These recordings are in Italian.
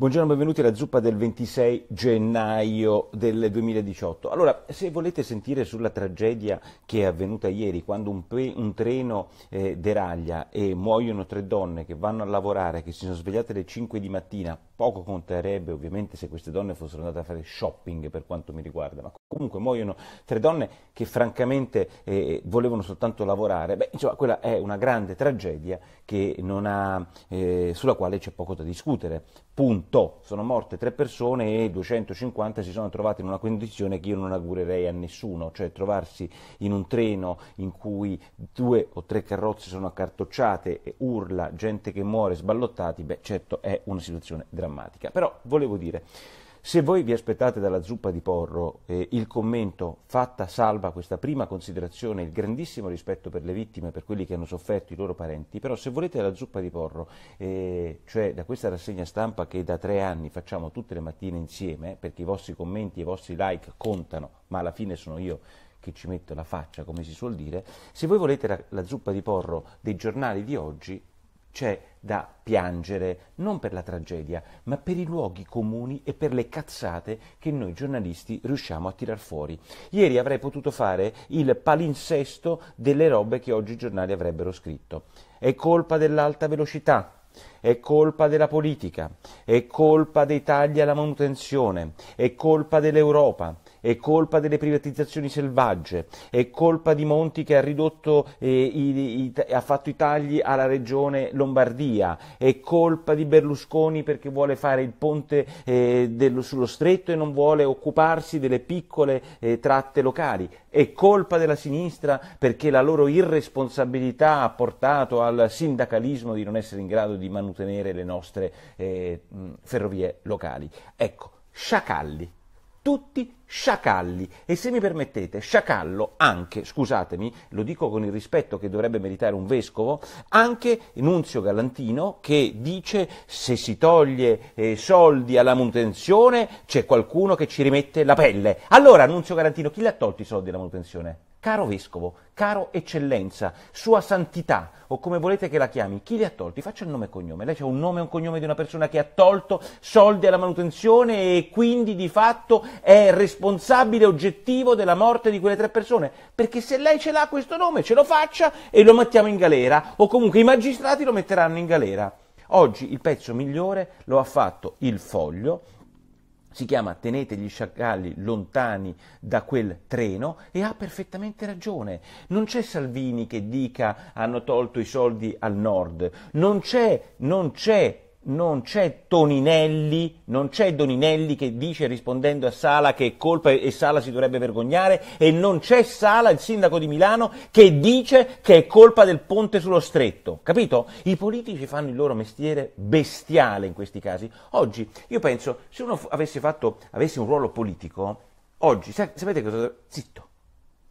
Buongiorno, benvenuti alla zuppa del 26 gennaio del 2018. Allora, se volete sentire sulla tragedia che è avvenuta ieri, quando un, pe- un treno eh, deraglia e muoiono tre donne che vanno a lavorare, che si sono svegliate alle 5 di mattina, poco conterebbe ovviamente se queste donne fossero andate a fare shopping per quanto mi riguarda, ma comunque muoiono tre donne che francamente eh, volevano soltanto lavorare, beh, insomma, quella è una grande tragedia ha, eh, sulla quale c'è poco da discutere, punto tutto, sono morte tre persone e 250 si sono trovate in una condizione che io non augurerei a nessuno, cioè trovarsi in un treno in cui due o tre carrozze sono accartocciate, e urla, gente che muore, sballottati, beh certo è una situazione drammatica. Però volevo dire, se voi vi aspettate dalla zuppa di Porro eh, il commento fatta salva questa prima considerazione, il grandissimo rispetto per le vittime, per quelli che hanno sofferto, i loro parenti, però se volete la zuppa di Porro, eh, cioè da questa rassegna stampa che da tre anni facciamo tutte le mattine insieme, perché i vostri commenti e i vostri like contano, ma alla fine sono io che ci metto la faccia, come si suol dire, se voi volete la, la zuppa di Porro dei giornali di oggi, c'è da piangere non per la tragedia, ma per i luoghi comuni e per le cazzate che noi giornalisti riusciamo a tirar fuori. Ieri avrei potuto fare il palinsesto delle robe che oggi i giornali avrebbero scritto. È colpa dell'alta velocità. È colpa della politica, è colpa dei tagli alla manutenzione, è colpa dell'Europa, è colpa delle privatizzazioni selvagge, è colpa di Monti che ha, ridotto, eh, ha fatto i tagli alla regione Lombardia, è colpa di Berlusconi perché vuole fare il ponte eh, dello, sullo stretto e non vuole occuparsi delle piccole eh, tratte locali, è colpa della sinistra perché la loro irresponsabilità ha portato al sindacalismo di non essere in grado di mantenere le nostre eh, ferrovie locali. Ecco, sciacalli tutti sciacalli e se mi permettete sciacallo anche, scusatemi, lo dico con il rispetto che dovrebbe meritare un vescovo, anche Nunzio Galantino che dice se si toglie eh, soldi alla manutenzione c'è qualcuno che ci rimette la pelle. Allora Nunzio Galantino chi le ha tolti i soldi alla manutenzione? Caro Vescovo, caro Eccellenza, Sua Santità, o come volete che la chiami, chi li ha tolti? Faccia il nome e cognome. Lei c'è un nome e un cognome di una persona che ha tolto soldi alla manutenzione e quindi di fatto è responsabile oggettivo della morte di quelle tre persone. Perché se lei ce l'ha questo nome, ce lo faccia e lo mettiamo in galera, o comunque i magistrati lo metteranno in galera. Oggi il pezzo migliore lo ha fatto il foglio si chiama Tenete gli sciacalli lontani da quel treno e ha perfettamente ragione. Non c'è Salvini che dica hanno tolto i soldi al nord, non c'è, non c'è non c'è Toninelli, non c'è Doninelli che dice rispondendo a Sala che è colpa e Sala si dovrebbe vergognare e non c'è Sala, il sindaco di Milano, che dice che è colpa del ponte sullo stretto. Capito? I politici fanno il loro mestiere bestiale in questi casi. Oggi io penso se uno avesse, fatto, avesse un ruolo politico, oggi sa, sapete cosa zitto.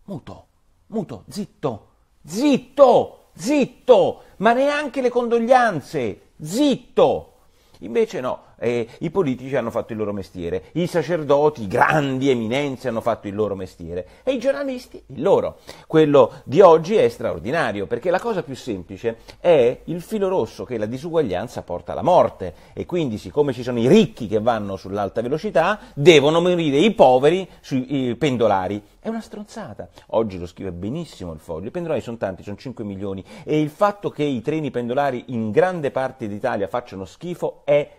Muto. Muto, zitto. Zitto, zitto, ma neanche le condoglianze zitto! Invece no, eh, i politici hanno fatto il loro mestiere, i sacerdoti, i grandi eminenze hanno fatto il loro mestiere e i giornalisti il loro. Quello di oggi è straordinario perché la cosa più semplice è il filo rosso che la disuguaglianza porta alla morte e quindi siccome ci sono i ricchi che vanno sull'alta velocità devono morire i poveri sui i pendolari. È una stronzata. Oggi lo scrive benissimo il foglio. I pendolari sono tanti, sono 5 milioni e il fatto che i treni pendolari in grande parte d'Italia facciano schifo è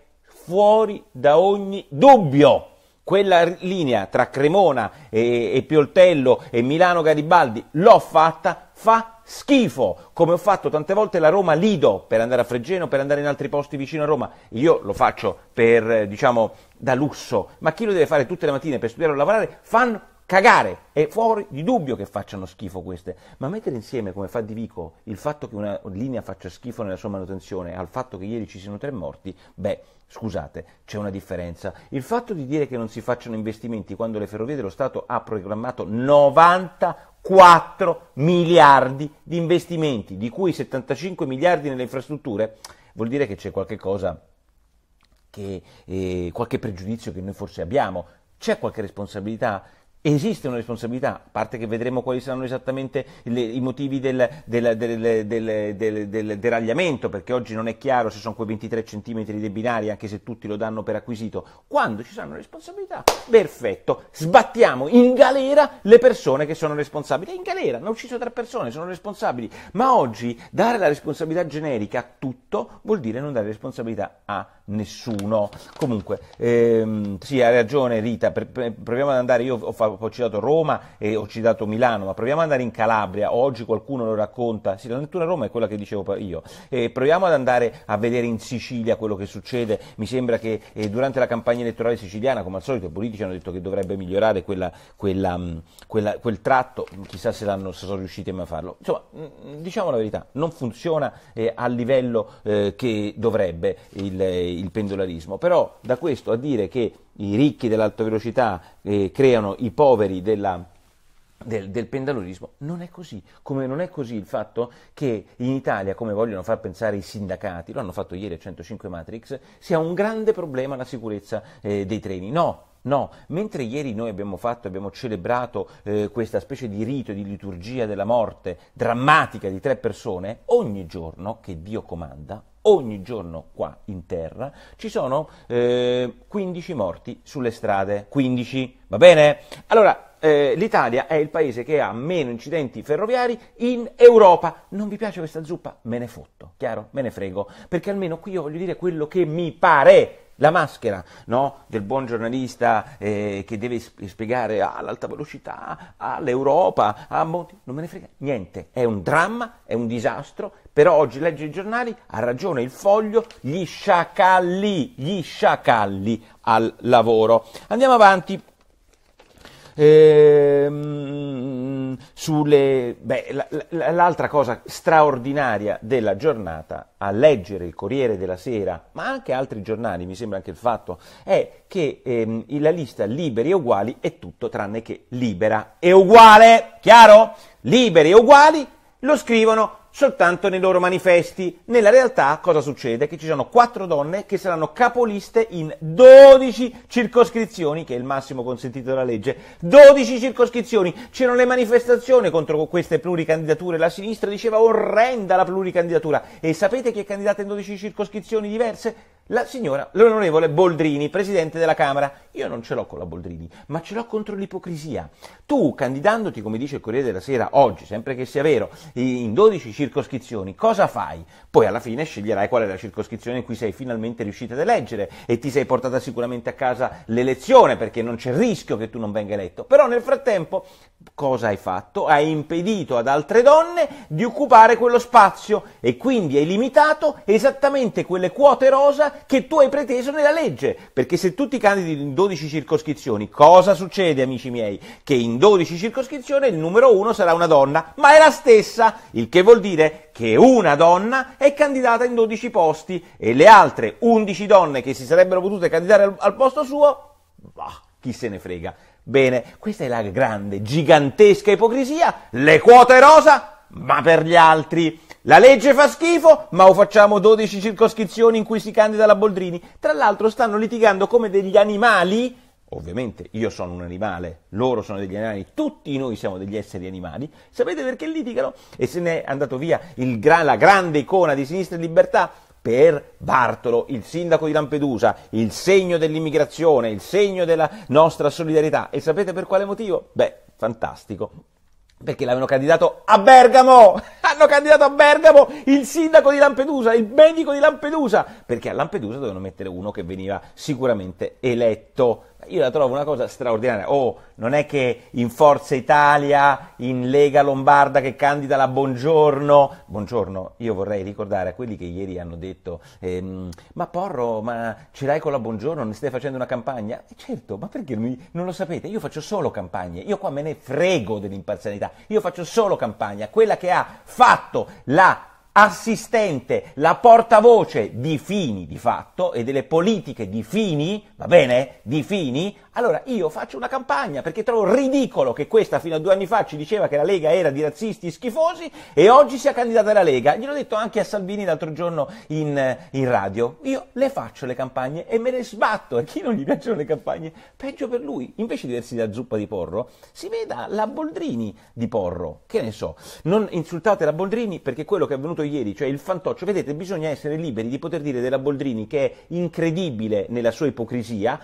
fuori da ogni dubbio. Quella linea tra Cremona e, e Pioltello e Milano Garibaldi l'ho fatta, fa schifo, come ho fatto tante volte la Roma Lido per andare a Fregeno, per andare in altri posti vicino a Roma. Io lo faccio per, diciamo, da lusso, ma chi lo deve fare tutte le mattine per studiare o lavorare, fan cagare, è fuori di dubbio che facciano schifo queste, ma mettere insieme come fa Di Vico il fatto che una linea faccia schifo nella sua manutenzione al fatto che ieri ci siano tre morti, beh, scusate, c'è una differenza. Il fatto di dire che non si facciano investimenti quando le ferrovie dello Stato ha programmato 94 miliardi di investimenti, di cui 75 miliardi nelle infrastrutture, vuol dire che c'è qualche cosa che, eh, qualche pregiudizio che noi forse abbiamo, c'è qualche responsabilità? Esiste una responsabilità, a parte che vedremo quali saranno esattamente le, i motivi del, del, del, del, deragliamento, perché oggi non è chiaro se sono quei 23 cm dei binari, anche se tutti lo danno per acquisito. Quando ci saranno responsabilità? Perfetto, sbattiamo in galera le persone che sono responsabili. In galera, hanno ucciso tre persone, sono responsabili. Ma oggi dare la responsabilità generica a tutto vuol dire non dare responsabilità a nessuno. Comunque, ehm, sì, ha ragione Rita, per, per, proviamo ad andare, io ho fatto ho citato Roma e ho citato Milano, ma proviamo ad andare in Calabria, oggi qualcuno lo racconta, sì, la lettura Roma è quella che dicevo io, e proviamo ad andare a vedere in Sicilia quello che succede, mi sembra che eh, durante la campagna elettorale siciliana, come al solito, i politici hanno detto che dovrebbe migliorare quella, quella, mm, quella, quel tratto, chissà se, se sono riusciti a farlo, insomma, mm, mm, diciamo la verità, non funziona eh, a livello eh, che dovrebbe il, eh, il pendolarismo, però da questo a dire che i ricchi dell'alta velocità eh, creano i poveri della, del, del, pendolarismo. Non è così, come non è così il fatto che in Italia, come vogliono far pensare i sindacati, lo hanno fatto ieri a 105 Matrix, sia un grande problema la sicurezza eh, dei treni. No, No, mentre ieri noi abbiamo fatto, abbiamo celebrato eh, questa specie di rito, di liturgia della morte drammatica di tre persone, ogni giorno che Dio comanda, ogni giorno qua in terra, ci sono eh, 15 morti sulle strade, 15, va bene? Allora, eh, l'Italia è il paese che ha meno incidenti ferroviari in Europa. Non vi piace questa zuppa? Me ne fotto, chiaro? Me ne frego, perché almeno qui io voglio dire quello che mi pare la maschera no, del buon giornalista eh, che deve spiegare all'alta velocità, all'Europa, a Monti, non me ne frega niente, è un dramma, è un disastro, però oggi legge i giornali, ha ragione il foglio, gli sciacalli, gli sciacalli al lavoro. Andiamo avanti. Ehm sulle... Beh, l'altra cosa straordinaria della giornata a leggere il Corriere della Sera, ma anche altri giornali, mi sembra anche il fatto, è che ehm, la lista liberi e uguali è tutto tranne che libera e uguale, chiaro? Liberi e uguali lo scrivono soltanto nei loro manifesti. Nella realtà cosa succede? Che ci sono quattro donne che saranno capoliste in 12 circoscrizioni, che è il massimo consentito dalla legge. 12 circoscrizioni. C'erano le manifestazioni contro queste pluricandidature. La sinistra diceva orrenda la pluricandidatura. E sapete chi è candidata in 12 circoscrizioni diverse? la signora, l'onorevole Boldrini, presidente della Camera. Io non ce l'ho con la Boldrini, ma ce l'ho contro l'ipocrisia. Tu, candidandoti, come dice il Corriere della Sera oggi, sempre che sia vero, in 12 circoscrizioni, cosa fai? Poi alla fine sceglierai qual è la circoscrizione in cui sei finalmente riuscita ad eleggere e ti sei portata sicuramente a casa l'elezione perché non c'è il rischio che tu non venga eletto. Però nel frattempo cosa hai fatto? Hai impedito ad altre donne di occupare quello spazio e quindi hai limitato esattamente quelle quote rosa che tu hai preteso nella legge, perché se tu ti candidi in 12 circoscrizioni, cosa succede amici miei? Che in 12 circoscrizioni il numero uno sarà una donna, ma è la stessa, il che vuol dire che una donna è candidata in 12 posti e le altre 11 donne che si sarebbero potute candidare al, al posto suo, bah, chi se ne frega. Bene, questa è la grande, gigantesca ipocrisia, le quote rosa, ma per gli altri. La legge fa schifo, ma o facciamo 12 circoscrizioni in cui si candida la Boldrini. Tra l'altro stanno litigando come degli animali. Ovviamente io sono un animale, loro sono degli animali, tutti noi siamo degli esseri animali. Sapete perché litigano? E se n'è andato via il, la grande icona di Sinistra e Libertà per Bartolo, il sindaco di Lampedusa, il segno dell'immigrazione, il segno della nostra solidarietà. E sapete per quale motivo? Beh, fantastico. Perché l'avevano candidato a Bergamo! Hanno candidato a Bergamo il sindaco di Lampedusa, il medico di Lampedusa! Perché a Lampedusa dovevano mettere uno che veniva sicuramente eletto io la trovo una cosa straordinaria. Oh, non è che in Forza Italia, in Lega Lombarda che candida la Buongiorno, Buongiorno, io vorrei ricordare a quelli che ieri hanno detto, ehm, ma Porro, ma ce l'hai con la Buongiorno, ne stai facendo una campagna? Eh certo, ma perché non, non lo sapete? Io faccio solo campagne, io qua me ne frego dell'imparzialità, io faccio solo campagna, quella che ha fatto la assistente, la portavoce di Fini di fatto e delle politiche di Fini, va bene? Di Fini allora io faccio una campagna perché trovo ridicolo che questa fino a due anni fa ci diceva che la Lega era di razzisti schifosi e oggi sia candidata alla Lega. Gliel'ho detto anche a Salvini l'altro giorno in, eh, in radio. Io le faccio le campagne e me le sbatto. A chi non gli piacciono le campagne, peggio per lui. Invece di versi la zuppa di porro, si veda la Boldrini di porro. Che ne so. Non insultate la Boldrini perché quello che è avvenuto ieri, cioè il fantoccio, vedete, bisogna essere liberi di poter dire della Boldrini che è incredibile nella sua ipocrisia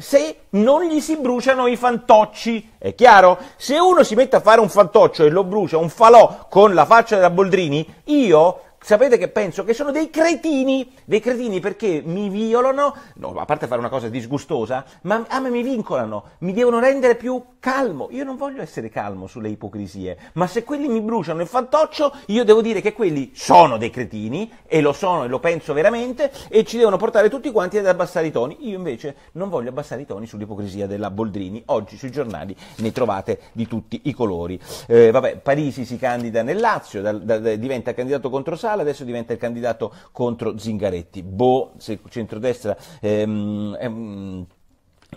se non gli si bruciano i fantocci. È chiaro? Se uno si mette a fare un fantoccio e lo brucia, un falò con la faccia della Boldrini, io sapete che penso? Che sono dei cretini, dei cretini perché mi violano, no, a parte fare una cosa disgustosa, ma a me mi vincolano, mi devono rendere più calmo. Io non voglio essere calmo sulle ipocrisie, ma se quelli mi bruciano il fantoccio, io devo dire che quelli sono dei cretini, e lo sono e lo penso veramente, e ci devono portare tutti quanti ad abbassare i toni. Io invece non voglio abbassare i toni sull'ipocrisia della Boldrini. Oggi sui giornali ne trovate di tutti i colori. Eh, vabbè, Parisi si candida nel Lazio, da, da, da, diventa candidato contro Sala Sala, adesso diventa il candidato contro Zingaretti. Boh, se il centrodestra ehm, ehm,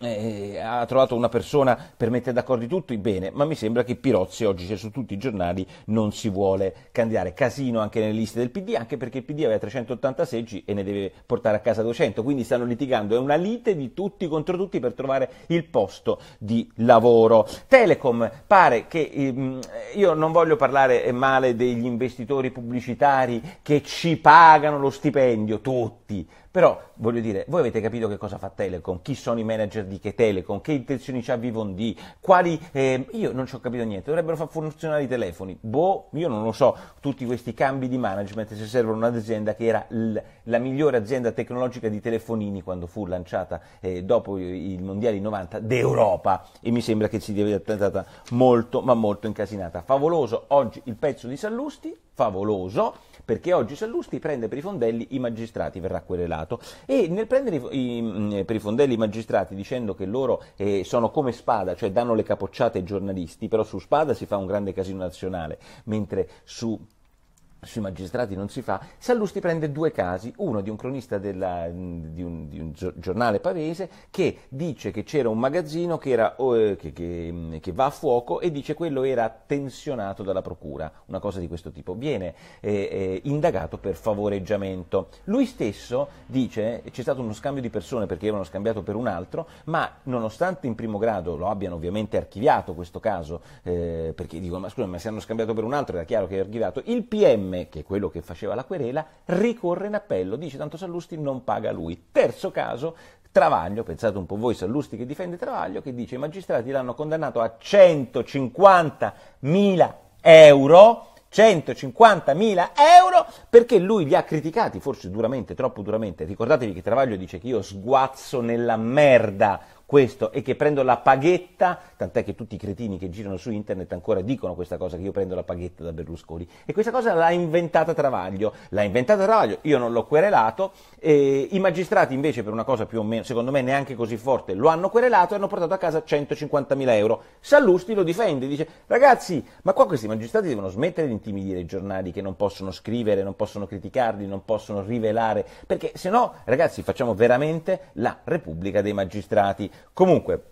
eh, ha trovato una persona per mettere d'accordo tutti, bene, ma mi sembra che Pirozzi oggi c'è su tutti i giornali, non si vuole candidare. Casino anche nelle liste del PD, anche perché il PD aveva 380 seggi e ne deve portare a casa 200, quindi stanno litigando, è una lite di tutti contro tutti per trovare il posto di lavoro. Telecom, pare che ehm, io non voglio parlare male degli investitori pubblicitari che ci pagano lo stipendio, tutti, però, voglio dire, voi avete capito che cosa fa Telecom, chi sono i manager di che Telecom, che intenzioni ha Vivondi, quali... Eh, io non ci ho capito niente, dovrebbero far funzionare i telefoni. Boh, io non lo so, tutti questi cambi di management se servono un'azienda che era l- la migliore azienda tecnologica di telefonini quando fu lanciata eh, dopo il Mondiale 90 d'Europa e mi sembra che si sia stata molto ma molto incasinata. Favoloso oggi il pezzo di Sallusti, favoloso perché oggi Sallusti prende per i fondelli i magistrati, verrà querelato e nel prendere i, i, mm, per i fondelli i magistrati dicendo che loro eh, sono come spada, cioè danno le capocciate ai giornalisti, però su spada si fa un grande casino nazionale, mentre su sui magistrati non si fa, Sallusti prende due casi, uno di un cronista della, di, un, di, un, giornale pavese che dice che c'era un magazzino che, era, eh, che, che, mm, che, va a fuoco e dice che quello era tensionato dalla procura, una cosa di questo tipo, viene eh, eh, indagato per favoreggiamento. Lui stesso dice c'è stato uno scambio di persone perché avevano scambiato per un altro, ma nonostante in primo grado lo abbiano ovviamente archiviato questo caso, eh, perché dicono ma scusa ma se hanno scambiato per un altro era chiaro che è archiviato, il PM Verme, che è quello che faceva la querela, ricorre in appello, dice tanto Sallusti non paga lui. Terzo caso, Travaglio, pensate un po' voi Sallusti che difende Travaglio, che dice i magistrati l'hanno condannato a 150.000 euro 150.000 euro perché lui li ha criticati, forse duramente, troppo duramente. Ricordatevi che Travaglio dice che io sguazzo nella merda questo e che prendo la paghetta, tant'è che tutti i cretini che girano su internet ancora dicono questa cosa che io prendo la paghetta da Berlusconi e questa cosa l'ha inventata Travaglio, l'ha inventata Travaglio, io non l'ho querelato, i magistrati invece per una cosa più o meno, secondo me neanche così forte, lo hanno querelato e hanno portato a casa 150.000 euro. Sallusti lo difende, dice ragazzi ma qua questi magistrati devono smettere di intimidire i giornali che non possono scrivere, non possono criticarli, non possono rivelare, perché se no ragazzi facciamo veramente la Repubblica dei magistrati Comunque,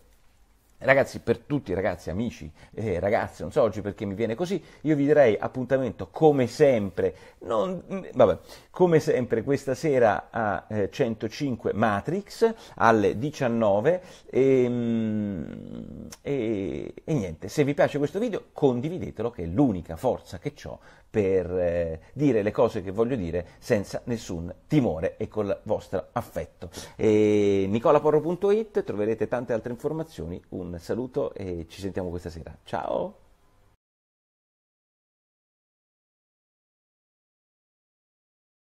Ragazzi, per tutti, ragazzi, amici, eh, ragazze, non so oggi perché mi viene così, io vi direi appuntamento come sempre, non, mm, vabbè, come sempre questa sera a eh, 105 Matrix alle 19 e, ehm, e, e niente, se vi piace questo video condividetelo che è l'unica forza che ho per eh, dire le cose che voglio dire senza nessun timore e col vostro affetto. E nicolaporro.it troverete tante altre informazioni, un saluto e ci sentiamo questa sera. Ciao!